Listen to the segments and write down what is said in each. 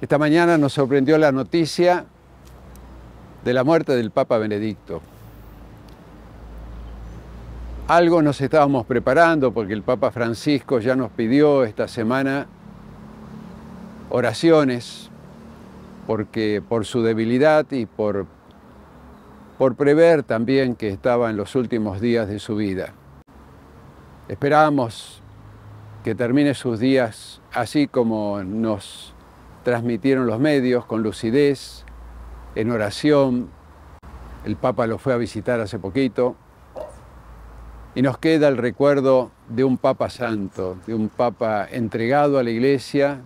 Esta mañana nos sorprendió la noticia de la muerte del Papa Benedicto. Algo nos estábamos preparando porque el Papa Francisco ya nos pidió esta semana oraciones porque por su debilidad y por, por prever también que estaba en los últimos días de su vida. Esperamos que termine sus días así como nos transmitieron los medios con lucidez, en oración. El Papa lo fue a visitar hace poquito. Y nos queda el recuerdo de un Papa santo, de un Papa entregado a la Iglesia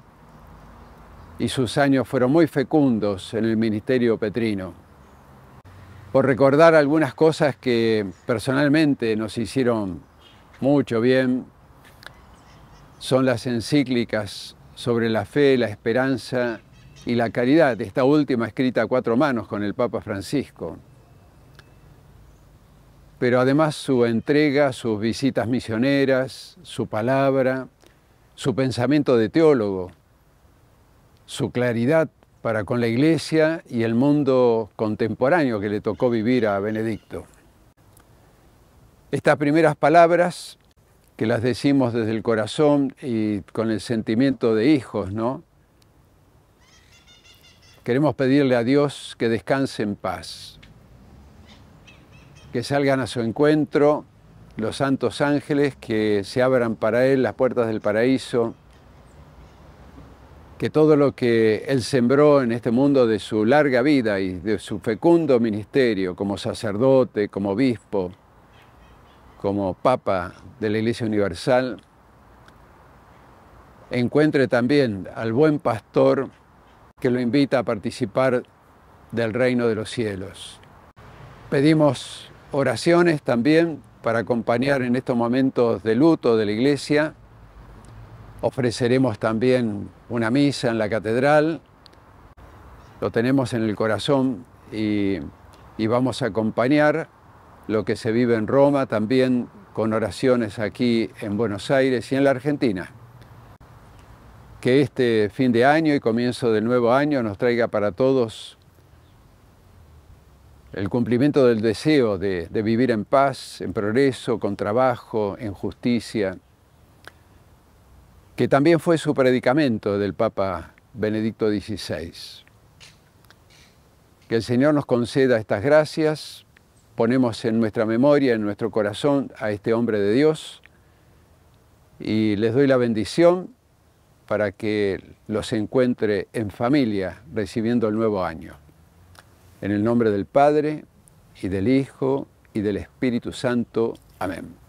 y sus años fueron muy fecundos en el ministerio petrino. Por recordar algunas cosas que personalmente nos hicieron mucho bien, son las encíclicas sobre la fe, la esperanza y la caridad, esta última escrita a cuatro manos con el Papa Francisco. Pero además su entrega, sus visitas misioneras, su palabra, su pensamiento de teólogo, su claridad para con la Iglesia y el mundo contemporáneo que le tocó vivir a Benedicto. Estas primeras palabras que las decimos desde el corazón y con el sentimiento de hijos, ¿no? Queremos pedirle a Dios que descanse en paz, que salgan a su encuentro los santos ángeles, que se abran para Él las puertas del paraíso, que todo lo que Él sembró en este mundo de su larga vida y de su fecundo ministerio como sacerdote, como obispo, como Papa de la Iglesia Universal, encuentre también al buen pastor que lo invita a participar del reino de los cielos. Pedimos oraciones también para acompañar en estos momentos de luto de la iglesia. Ofreceremos también una misa en la catedral. Lo tenemos en el corazón y, vamos a acompañar lo que se vive en Roma, también con oraciones aquí en Buenos Aires y en la Argentina. Que este fin de año y comienzo del nuevo año nos traiga para todos el cumplimiento del deseo de, vivir en paz, en progreso, con trabajo, en justicia, que también fue su predicamento del Papa Benedicto XVI. Que el Señor nos conceda estas gracias ponemos en nuestra memoria, en nuestro corazón a este hombre de Dios y les doy la bendición para que los encuentre en familia recibiendo el nuevo año. En el nombre del Padre y del Hijo y del Espíritu Santo. Amén.